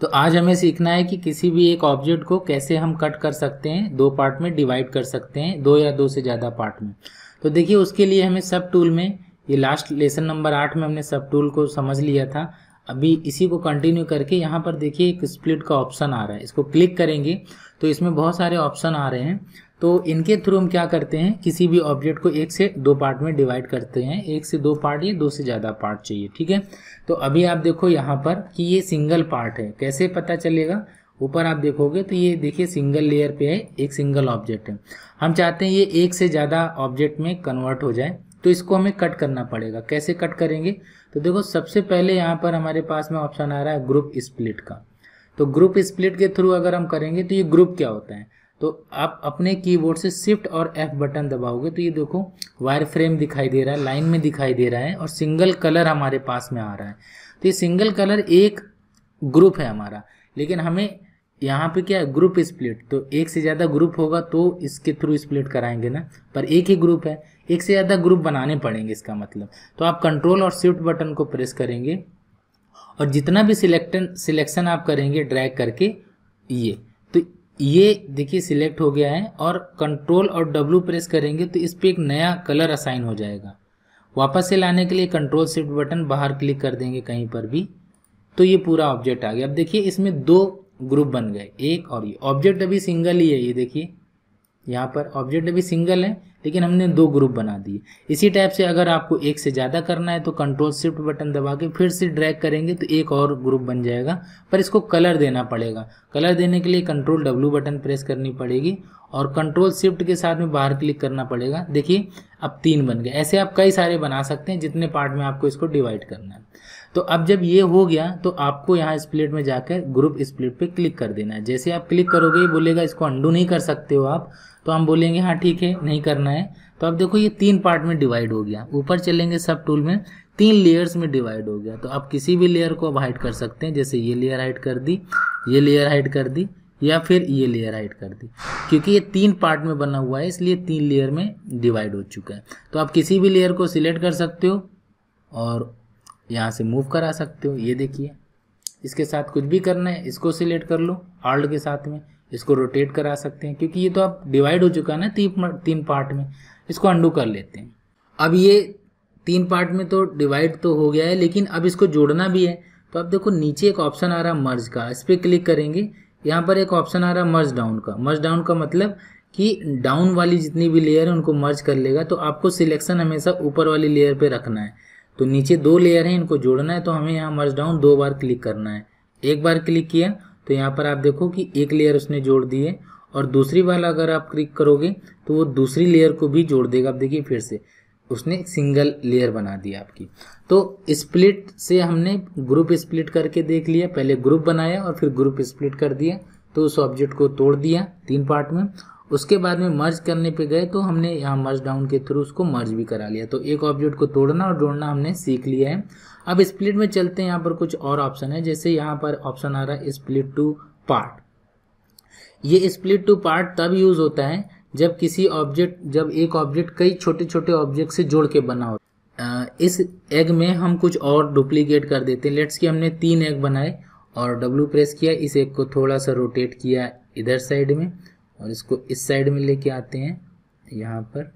तो आज हमें सीखना है कि किसी भी एक ऑब्जेक्ट को कैसे हम कट कर सकते हैं दो पार्ट में डिवाइड कर सकते हैं दो या दो से ज़्यादा पार्ट में तो देखिए उसके लिए हमें सब टूल में ये लास्ट लेसन नंबर आठ में हमने सब टूल को समझ लिया था अभी इसी को कंटिन्यू करके यहाँ पर देखिए एक स्प्लिट का ऑप्शन आ रहा है इसको क्लिक करेंगे तो इसमें बहुत सारे ऑप्शन आ रहे हैं तो इनके थ्रू हम क्या करते हैं किसी भी ऑब्जेक्ट को एक से दो पार्ट में डिवाइड करते हैं एक से दो पार्ट या दो से ज़्यादा पार्ट चाहिए ठीक है तो अभी आप देखो यहाँ पर कि ये सिंगल पार्ट है कैसे पता चलेगा ऊपर आप देखोगे तो ये देखिए सिंगल लेयर पे है एक सिंगल ऑब्जेक्ट है हम चाहते हैं ये एक से ज़्यादा ऑब्जेक्ट में कन्वर्ट हो जाए तो इसको हमें कट करना पड़ेगा कैसे कट करेंगे तो देखो सबसे पहले यहाँ पर हमारे पास में ऑप्शन आ रहा है ग्रुप स्प्लिट का तो ग्रुप स्प्लिट के थ्रू अगर हम करेंगे तो ये ग्रुप क्या होता है तो आप अपने कीबोर्ड से शिफ्ट और एफ बटन दबाओगे तो ये देखो वायर फ्रेम दिखाई दे रहा है लाइन में दिखाई दे रहा है और सिंगल कलर हमारे पास में आ रहा है तो ये सिंगल कलर एक ग्रुप है हमारा लेकिन हमें यहाँ पे क्या है ग्रुप स्प्लिट तो एक से ज़्यादा ग्रुप होगा तो इसके थ्रू स्प्लिट कराएंगे ना पर एक ही ग्रुप है एक से ज़्यादा ग्रुप बनाने पड़ेंगे इसका मतलब तो आप कंट्रोल और शिफ्ट बटन को प्रेस करेंगे और जितना भी सिलेक्टन सिलेक्शन आप करेंगे ड्रैग करके ये ये देखिए सिलेक्ट हो गया है और कंट्रोल और डब्लू प्रेस करेंगे तो इस पर एक नया कलर असाइन हो जाएगा वापस से लाने के लिए कंट्रोल सिफ्ट बटन बाहर क्लिक कर देंगे कहीं पर भी तो ये पूरा ऑब्जेक्ट आ गया अब देखिए इसमें दो ग्रुप बन गए एक और ये ऑब्जेक्ट अभी सिंगल ही है ये देखिए यहाँ पर ऑब्जेक्ट अभी सिंगल है लेकिन हमने दो ग्रुप बना दिए इसी टाइप से अगर आपको एक से ज़्यादा करना है तो कंट्रोल शिफ्ट बटन दबा के फिर से ड्रैग करेंगे तो एक और ग्रुप बन जाएगा पर इसको कलर देना पड़ेगा कलर देने के लिए कंट्रोल डब्ल्यू बटन प्रेस करनी पड़ेगी और कंट्रोल शिफ्ट के साथ में बाहर क्लिक करना पड़ेगा देखिए अब तीन बन गए ऐसे आप कई सारे बना सकते हैं जितने पार्ट में आपको इसको डिवाइड करना है तो अब जब ये हो गया तो आपको यहाँ स्प्लिट में जाकर ग्रुप स्प्लिट पे क्लिक कर देना है जैसे आप क्लिक करोगे बोलेगा इसको अंडू नहीं कर सकते हो आप तो हम बोलेंगे हाँ ठीक है नहीं करना है तो अब देखो ये तीन पार्ट में डिवाइड हो गया ऊपर चलेंगे सब टूल में तीन लेयर्स में डिवाइड हो गया तो आप किसी भी लेयर को अब हाइड कर सकते हैं जैसे ये लेयर हाइड कर दी ये लेयर हाइड कर दी या फिर ये लेयर हाइड कर दी क्योंकि ये तीन पार्ट में बना हुआ है इसलिए तीन लेयर में डिवाइड हो चुका है तो आप किसी भी लेयर को सिलेक्ट कर सकते हो और यहाँ से मूव करा सकते हो ये देखिए इसके साथ कुछ भी करना है इसको सिलेक्ट कर लो आल्ट के साथ में इसको रोटेट करा सकते हैं क्योंकि ये तो आप डिवाइड हो चुका है ना तीन तीन पार्ट में इसको अंडू कर लेते हैं अब ये तीन पार्ट में तो डिवाइड तो हो गया है लेकिन अब इसको जोड़ना भी है तो आप देखो नीचे एक ऑप्शन आ रहा है मर्ज का इस पर क्लिक करेंगे यहाँ पर एक ऑप्शन आ रहा है मर्ज डाउन का मर्ज डाउन का मतलब कि डाउन वाली जितनी भी लेयर है उनको मर्ज कर लेगा तो आपको सिलेक्शन हमेशा ऊपर वाली लेयर पे रखना है तो नीचे दो लेयर हैं इनको जोड़ना है तो हमें यहाँ मर्ज डाउन दो बार क्लिक करना है एक बार क्लिक किया तो यहाँ पर आप देखो कि एक लेयर उसने जोड़ दी है और दूसरी वाला अगर आप क्लिक करोगे तो वो दूसरी लेयर को भी जोड़ देगा आप देखिए फिर से उसने सिंगल लेयर बना दिया आपकी तो स्प्लिट से हमने ग्रुप स्प्लिट करके देख लिया पहले ग्रुप बनाया और फिर ग्रुप स्प्लिट कर दिया तो उस ऑब्जेक्ट को तोड़ दिया तीन पार्ट में उसके बाद में मर्ज करने पे गए तो हमने यहाँ मर्ज डाउन के थ्रू उसको मर्ज भी करा लिया तो एक ऑब्जेक्ट को तोड़ना और जोड़ना हमने सीख लिया है अब स्प्लिट में चलते हैं यहाँ पर कुछ और ऑप्शन है जैसे यहाँ पर ऑप्शन आ रहा है स्प्लिट टू पार्ट ये स्प्लिट टू पार्ट तब यूज होता है जब किसी ऑब्जेक्ट जब एक ऑब्जेक्ट कई छोटे छोटे ऑब्जेक्ट से जोड़ के बना हो इस एग में हम कुछ और डुप्लीकेट कर देते हैं लेट्स कि हमने तीन एग बनाए और डब्लू प्रेस किया इस एग को थोड़ा सा रोटेट किया इधर साइड में और इसको इस साइड में लेके आते हैं यहाँ पर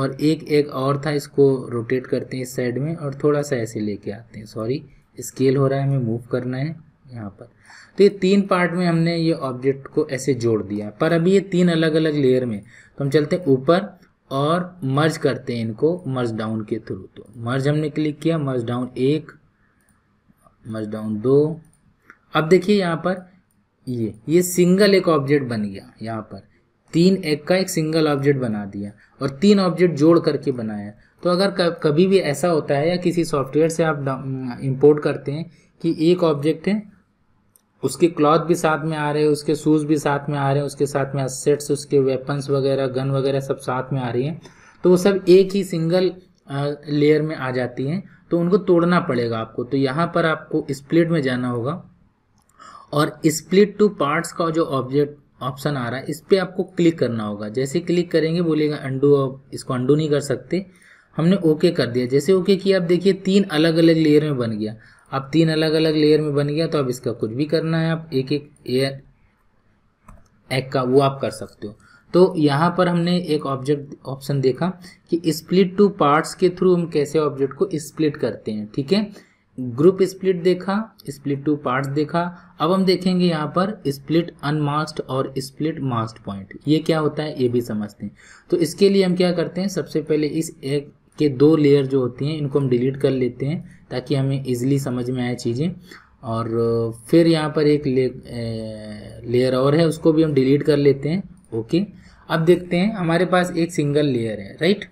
और एक एक और था इसको रोटेट करते हैं इस साइड में और थोड़ा सा ऐसे लेके आते हैं सॉरी स्केल हो रहा है हमें मूव करना है यहाँ पर तो ये तीन पार्ट में हमने ये ऑब्जेक्ट को ऐसे जोड़ दिया पर अभी ये तीन अलग अलग लेयर में तो हम चलते हैं ऊपर और मर्ज करते हैं इनको मर्ज डाउन के थ्रू तो मर्ज हमने क्लिक किया मर्ज डाउन एक मर्ज डाउन दो अब देखिए यहाँ पर ये ये सिंगल एक ऑब्जेक्ट बन गया यहाँ पर तीन एग का एक सिंगल ऑब्जेक्ट बना दिया और तीन ऑब्जेक्ट जोड़ करके बनाया तो अगर कभी भी ऐसा होता है या किसी सॉफ्टवेयर से आप इंपोर्ट करते हैं कि एक ऑब्जेक्ट है उसके क्लॉथ भी साथ में आ रहे हैं उसके शूज़ भी साथ में आ रहे हैं उसके साथ में असेट्स उसके वेपन्स वगैरह गन वगैरह सब साथ में आ रही हैं तो वो सब एक ही सिंगल लेयर में आ जाती हैं तो उनको तोड़ना पड़ेगा आपको तो यहाँ पर आपको स्प्लिट में जाना होगा और स्प्लिट टू पार्ट्स का जो ऑब्जेक्ट ऑप्शन आ रहा है इस पर आपको क्लिक करना होगा जैसे क्लिक करेंगे बोलेगा अंडू अब इसको अंडू नहीं कर सकते हमने ओके कर दिया जैसे ओके किया आप देखिए तीन अलग अलग लेयर में बन गया अब तीन अलग अलग लेयर में बन गया तो अब इसका कुछ भी करना है आप एक एक एयर एग का वो आप कर सकते हो तो यहाँ पर हमने एक ऑब्जेक्ट ऑप्शन देखा कि स्प्लिट टू पार्ट्स के थ्रू हम कैसे ऑब्जेक्ट को स्प्लिट करते हैं ठीक है ग्रुप स्प्लिट देखा स्प्लिट टू पार्ट्स देखा अब हम देखेंगे यहाँ पर स्प्लिट अनमास्ट और स्प्लिट मास्ट पॉइंट ये क्या होता है ये भी समझते हैं तो इसके लिए हम क्या करते हैं सबसे पहले इस एक के दो लेयर जो होती हैं इनको हम डिलीट कर लेते हैं ताकि हमें इजिली समझ में आए चीज़ें और फिर यहाँ पर एक ले, ए, लेयर और है उसको भी हम डिलीट कर लेते हैं ओके अब देखते हैं हमारे पास एक सिंगल लेयर है राइट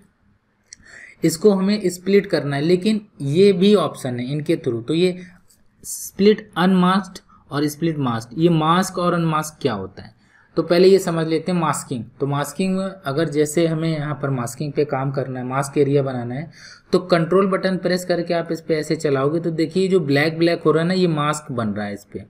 इसको हमें स्प्लिट करना है लेकिन ये भी ऑप्शन है इनके थ्रू तो ये स्प्लिट अनमास्क और स्प्लिट मास्क ये मास्क और अनमास्क क्या होता है तो पहले ये समझ लेते हैं मास्किंग तो मास्किंग अगर जैसे हमें यहाँ पर मास्किंग पे काम करना है मास्क एरिया बनाना है तो कंट्रोल बटन प्रेस करके आप इस पर ऐसे चलाओगे तो देखिए जो ब्लैक ब्लैक हो रहा है ना ये मास्क बन रहा है इस पर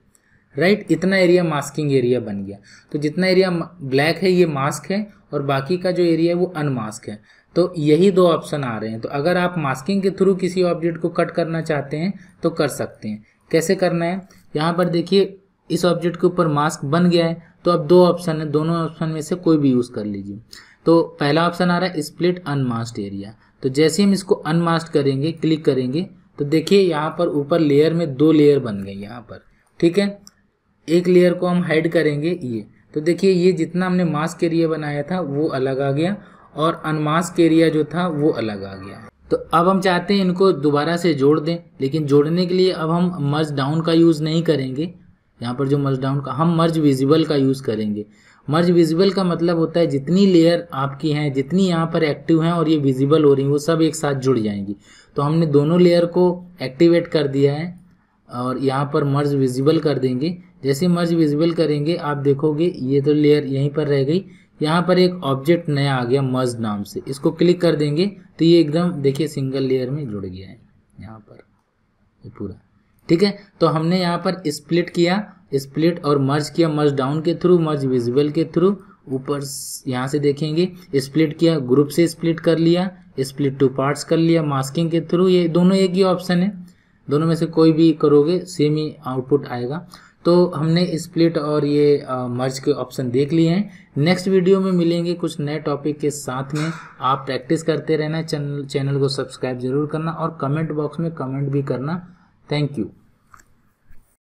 राइट right? इतना एरिया मास्किंग एरिया बन गया तो जितना एरिया ब्लैक है ये मास्क है और बाकी का जो एरिया है वो अनमास्क है तो यही दो ऑप्शन आ रहे हैं तो अगर आप मास्किंग के थ्रू किसी ऑब्जेक्ट को कट करना चाहते हैं तो कर सकते हैं कैसे करना है यहाँ पर देखिए इस ऑब्जेक्ट के ऊपर मास्क बन गया है तो अब दो ऑप्शन है दोनों ऑप्शन में से कोई भी यूज़ कर लीजिए तो पहला ऑप्शन आ रहा है स्प्लिट अनमास्ट एरिया तो जैसे हम इसको अनमास्ट करेंगे क्लिक करेंगे तो देखिए यहाँ पर ऊपर लेयर में दो लेयर बन गई यहाँ पर ठीक है एक लेयर को हम हाइड करेंगे ये तो देखिए ये जितना हमने मास्क एरिया बनाया था वो अलग आ गया और अनमास्क एरिया जो था वो अलग आ गया तो अब हम चाहते हैं इनको दोबारा से जोड़ दें लेकिन जोड़ने के लिए अब हम मर्ज डाउन का यूज़ नहीं करेंगे यहाँ पर जो मर्ज डाउन का हम मर्ज विजिबल का यूज़ करेंगे मर्ज विजिबल का मतलब होता है जितनी लेयर आपकी हैं जितनी यहाँ पर एक्टिव हैं और ये विजिबल हो रही हैं वो सब एक साथ जुड़ जाएंगी तो हमने दोनों लेयर को एक्टिवेट कर दिया है और यहाँ पर मर्ज विजिबल कर देंगे जैसे मर्ज विजिबल करेंगे आप देखोगे ये तो लेयर यहीं पर रह गई यहाँ पर एक ऑब्जेक्ट नया आ गया मर्ज नाम से इसको क्लिक कर देंगे तो ये एकदम देखिए सिंगल लेयर में जुड़ गया है यहाँ पर ये पूरा ठीक है तो हमने यहाँ पर स्प्लिट किया स्प्लिट और मर्ज किया मर्ज डाउन के थ्रू मर्ज विजिबल के थ्रू ऊपर यहाँ से देखेंगे स्प्लिट किया ग्रुप से स्प्लिट कर लिया स्प्लिट टू पार्ट्स कर लिया मास्किंग के थ्रू ये दोनों एक ही ऑप्शन है दोनों में से कोई भी करोगे सेम ही आउटपुट आएगा तो हमने स्प्लिट और ये मर्ज के ऑप्शन देख लिए हैं नेक्स्ट वीडियो में मिलेंगे कुछ नए टॉपिक के साथ में आप प्रैक्टिस करते रहना चैनल चैनल को सब्सक्राइब जरूर करना और कमेंट बॉक्स में कमेंट भी करना थैंक यू